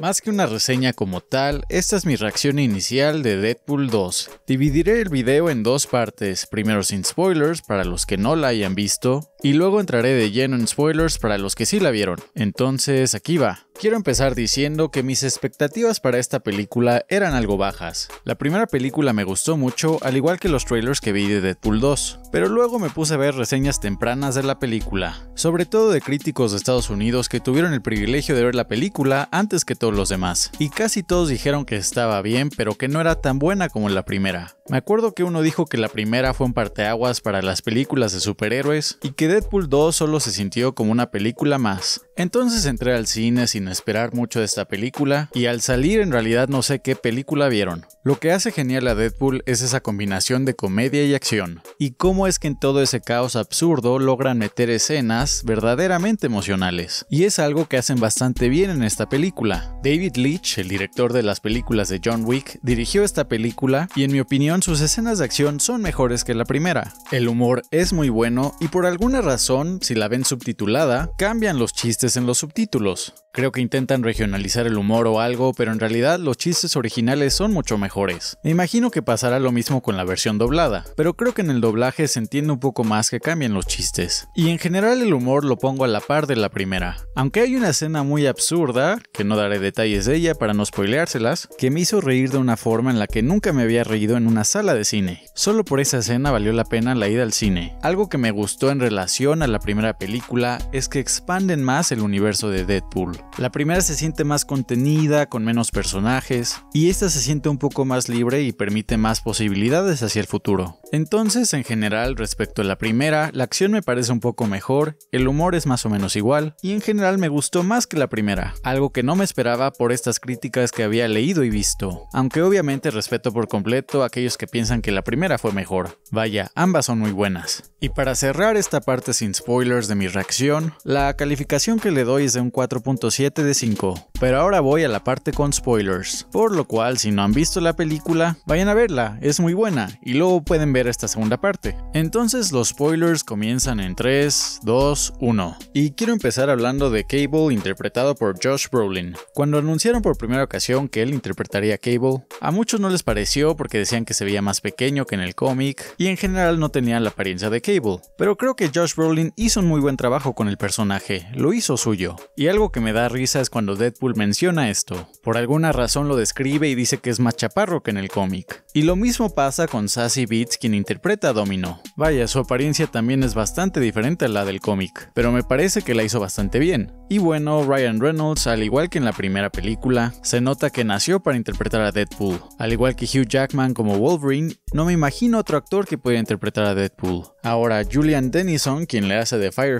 Más que una reseña como tal, esta es mi reacción inicial de Deadpool 2. Dividiré el video en dos partes, primero sin spoilers para los que no la hayan visto, y luego entraré de lleno en spoilers para los que sí la vieron. Entonces aquí va. Quiero empezar diciendo que mis expectativas para esta película eran algo bajas. La primera película me gustó mucho, al igual que los trailers que vi de Deadpool 2, pero luego me puse a ver reseñas tempranas de la película, sobre todo de críticos de Estados Unidos que tuvieron el privilegio de ver la película antes que todos los demás, y casi todos dijeron que estaba bien pero que no era tan buena como la primera. Me acuerdo que uno dijo que la primera fue un parteaguas para las películas de superhéroes y que Deadpool 2 solo se sintió como una película más. Entonces entré al cine sin esperar mucho de esta película y al salir en realidad no sé qué película vieron. Lo que hace genial a Deadpool es esa combinación de comedia y acción, y cómo es que en todo ese caos absurdo logran meter escenas verdaderamente emocionales, y es algo que hacen bastante bien en esta película. David Leitch, el director de las películas de John Wick, dirigió esta película y en mi opinión sus escenas de acción son mejores que la primera. El humor es muy bueno y por alguna razón, si la ven subtitulada, cambian los chistes en los subtítulos. Creo que intentan regionalizar el humor o algo, pero en realidad los chistes originales son mucho mejores. Me imagino que pasará lo mismo con la versión doblada, pero creo que en el doblaje se entiende un poco más que cambien los chistes. Y en general el humor lo pongo a la par de la primera. Aunque hay una escena muy absurda, que no daré detalles de ella para no spoileárselas, que me hizo reír de una forma en la que nunca me había reído en una sala de cine. Solo por esa escena valió la pena la ida al cine. Algo que me gustó en relación a la primera película es que expanden más el universo de Deadpool. La primera se siente más contenida, con menos personajes, y esta se siente un poco más libre y permite más posibilidades hacia el futuro. Entonces, en general, respecto a la primera, la acción me parece un poco mejor, el humor es más o menos igual, y en general me gustó más que la primera, algo que no me esperaba por estas críticas que había leído y visto, aunque obviamente respeto por completo a aquellos que piensan que la primera fue mejor. Vaya, ambas son muy buenas. Y para cerrar esta parte sin spoilers de mi reacción, la calificación que le doy es de un 4.7 de 5. Pero ahora voy a la parte con spoilers, por lo cual si no han visto la película, vayan a verla, es muy buena, y luego pueden ver esta segunda parte. Entonces los spoilers comienzan en 3, 2, 1. Y quiero empezar hablando de Cable interpretado por Josh Brolin. Cuando anunciaron por primera ocasión que él interpretaría a Cable, a muchos no les pareció porque decían que se veía más pequeño que en el cómic, y en general no tenían la apariencia de Cable, pero creo que Josh Brolin hizo un muy buen trabajo con el personaje, lo hizo suyo. Y algo que me da risa es cuando Deadpool menciona esto. Por alguna razón lo describe y dice que es más chaparro que en el cómic. Y lo mismo pasa con Sassy Beats, quien interpreta a Domino. Vaya, su apariencia también es bastante diferente a la del cómic, pero me parece que la hizo bastante bien. Y bueno, Ryan Reynolds, al igual que en la primera película, se nota que nació para interpretar a Deadpool. Al igual que Hugh Jackman como Wolverine, no me imagino otro actor que pudiera interpretar a Deadpool. Ahora, Julian Dennison, quien le hace de Fire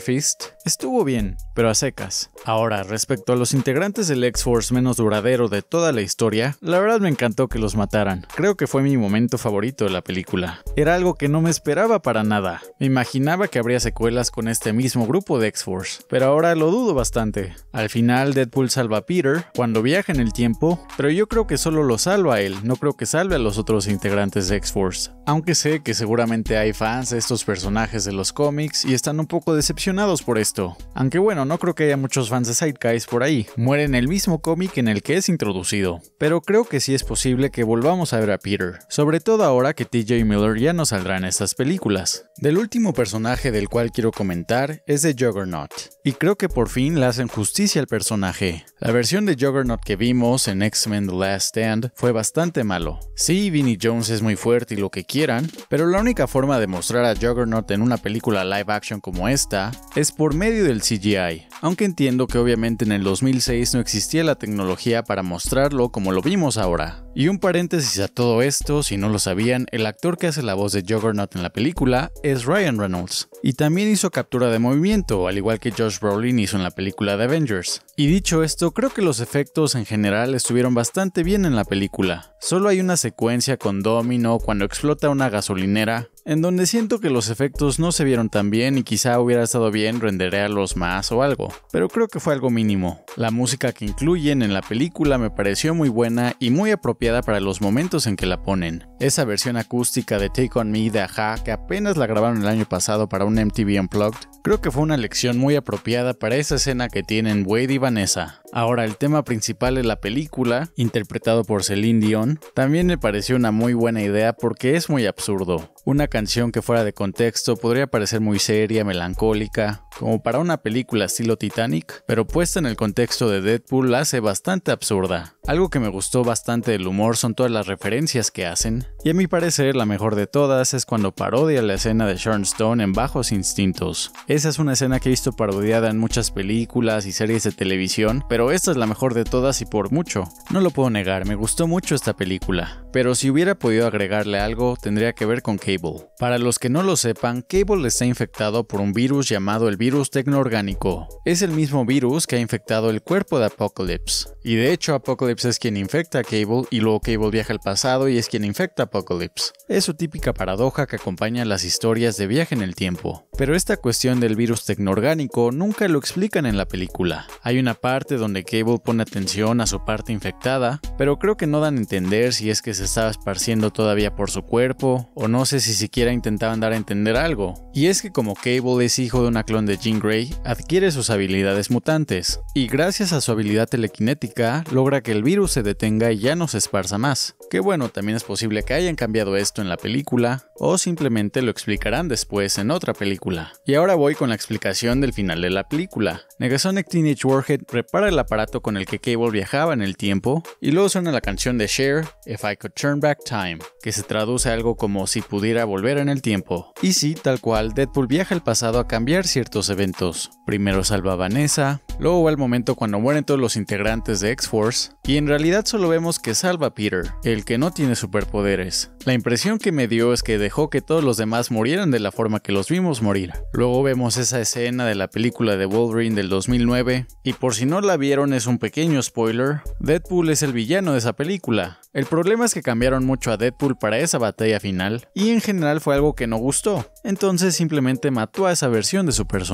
estuvo bien, pero a secas. Ahora, respecto a los integrantes del X-Force menos duradero de toda la historia, la verdad me encantó que los mataran. Creo que fue mi momento favorito de la película. Era algo que no me esperaba para nada. Me imaginaba que habría secuelas con este mismo grupo de X-Force, pero ahora lo dudo bastante. Al final Deadpool salva a Peter cuando viaja en el tiempo, pero yo creo que solo lo salva a él, no creo que salve a los otros integrantes de X-Force. Aunque sé que seguramente hay fans de estos personajes de los cómics y están un poco decepcionados por esto. Aunque bueno, no creo que haya muchos fans de Sidekicks por ahí. Mueren el mismo cómic en el que es introducido, pero creo que sí es posible que volvamos a ver a Peter, sobre todo ahora que TJ Miller ya no saldrá en estas películas. Del último personaje del cual quiero comentar es de Juggernaut, y creo que por fin le hacen justicia al personaje. La versión de Juggernaut que vimos en X-Men The Last Stand fue bastante malo. Sí, Vinnie Jones es muy fuerte y lo que quieran, pero la única forma de mostrar a Juggernaut en una película live action como esta es por medio del CGI, aunque entiendo que obviamente en el 2006 no existía existía la tecnología para mostrarlo como lo vimos ahora. Y un paréntesis a todo esto, si no lo sabían, el actor que hace la voz de Juggernaut en la película es Ryan Reynolds. Y también hizo captura de movimiento, al igual que Josh Brolin hizo en la película de Avengers. Y dicho esto, creo que los efectos en general estuvieron bastante bien en la película. Solo hay una secuencia con Domino cuando explota una gasolinera en donde siento que los efectos no se vieron tan bien y quizá hubiera estado bien renderearlos más o algo, pero creo que fue algo mínimo. La música que incluyen en la película me pareció muy buena y muy apropiada para los momentos en que la ponen. Esa versión acústica de Take On Me de Aja que apenas la grabaron el año pasado para un MTV Unplugged, creo que fue una lección muy apropiada para esa escena que tienen Wade y Vanessa. Ahora, el tema principal de la película, interpretado por Celine Dion, también me pareció una muy buena idea porque es muy absurdo. Una canción que fuera de contexto podría parecer muy seria, melancólica, como para una película estilo Titanic, pero puesta en el contexto de Deadpool la hace bastante absurda. Algo que me gustó bastante del humor son todas las referencias que hacen, y a mi parecer la mejor de todas es cuando parodia la escena de Sharon Stone en Bajos Instintos. Esa es una escena que he visto parodiada en muchas películas y series de televisión, pero esta es la mejor de todas y por mucho. No lo puedo negar, me gustó mucho esta película, pero si hubiera podido agregarle algo tendría que ver con Cable. Para los que no lo sepan, Cable está infectado por un virus llamado el virus tecnoorgánico. Es el mismo virus que ha infectado el cuerpo de Apocalypse. Y de hecho, Apocalypse es quien infecta a Cable y luego Cable viaja al pasado y es quien infecta a Apocalypse. Es su típica paradoja que acompaña las historias de viaje en el tiempo. Pero esta cuestión del virus tecnoorgánico nunca lo explican en la película. Hay una parte donde Cable pone atención a su parte infectada, pero creo que no dan a entender si es que se estaba esparciendo todavía por su cuerpo, o no sé si siquiera intentaban dar a entender algo. Y es que como Cable es hijo de una clon de de Jean Grey, adquiere sus habilidades mutantes, y gracias a su habilidad telequinética logra que el virus se detenga y ya no se esparza más. Que bueno, también es posible que hayan cambiado esto en la película, o simplemente lo explicarán después en otra película. Y ahora voy con la explicación del final de la película. Negasonic Teenage Warhead repara el aparato con el que Cable viajaba en el tiempo, y luego suena la canción de share If I Could Turn Back Time, que se traduce a algo como si pudiera volver en el tiempo. Y sí, tal cual, Deadpool viaja al pasado a cambiar ciertos eventos. Primero salva a Vanessa, luego va el momento cuando mueren todos los integrantes de X-Force, y en realidad solo vemos que salva a Peter, el que no tiene superpoderes. La impresión que me dio es que dejó que todos los demás murieran de la forma que los vimos morir. Luego vemos esa escena de la película de Wolverine del 2009, y por si no la vieron es un pequeño spoiler, Deadpool es el villano de esa película. El problema es que cambiaron mucho a Deadpool para esa batalla final, y en general fue algo que no gustó, entonces simplemente mató a esa versión de su personaje.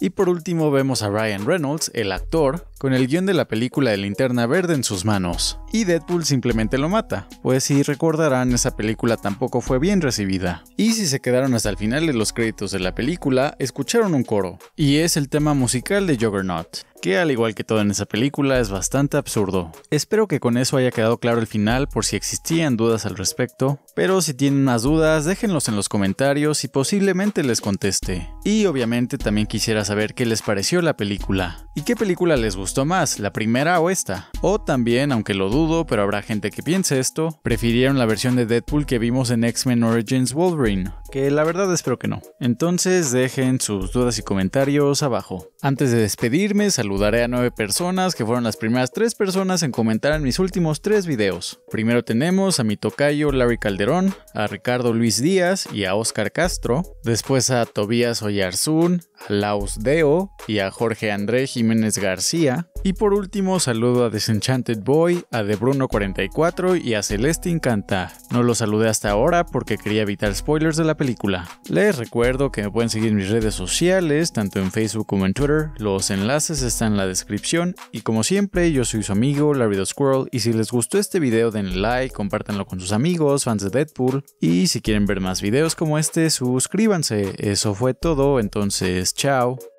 Y por último vemos a Ryan Reynolds, el actor, con el guión de la película de Linterna Verde en sus manos, y Deadpool simplemente lo mata, pues si recordarán esa película tampoco fue bien recibida. Y si se quedaron hasta el final de los créditos de la película, escucharon un coro, y es el tema musical de Juggernaut que al igual que todo en esa película es bastante absurdo. Espero que con eso haya quedado claro el final por si existían dudas al respecto, pero si tienen más dudas déjenlos en los comentarios y posiblemente les conteste. Y obviamente también quisiera saber qué les pareció la película y qué película les gustó gustó más, la primera o esta? O también, aunque lo dudo, pero habrá gente que piense esto, prefirieron la versión de Deadpool que vimos en X-Men Origins Wolverine que la verdad espero que no. Entonces dejen sus dudas y comentarios abajo. Antes de despedirme, saludaré a nueve personas que fueron las primeras tres personas en comentar en mis últimos tres videos. Primero tenemos a mi tocayo Larry Calderón, a Ricardo Luis Díaz y a Oscar Castro, después a Tobías Oyarzún, a Laos Deo y a Jorge André Jiménez García, y por último saludo a Desenchanted Boy, a De Bruno 44 y a Celeste Incanta. No los saludé hasta ahora porque quería evitar spoilers de la película. Les recuerdo que me pueden seguir en mis redes sociales, tanto en Facebook como en Twitter. Los enlaces están en la descripción. Y como siempre, yo soy su amigo Larry the Squirrel. Y si les gustó este video, denle like, compártanlo con sus amigos, fans de Deadpool. Y si quieren ver más videos como este, suscríbanse. Eso fue todo, entonces chao.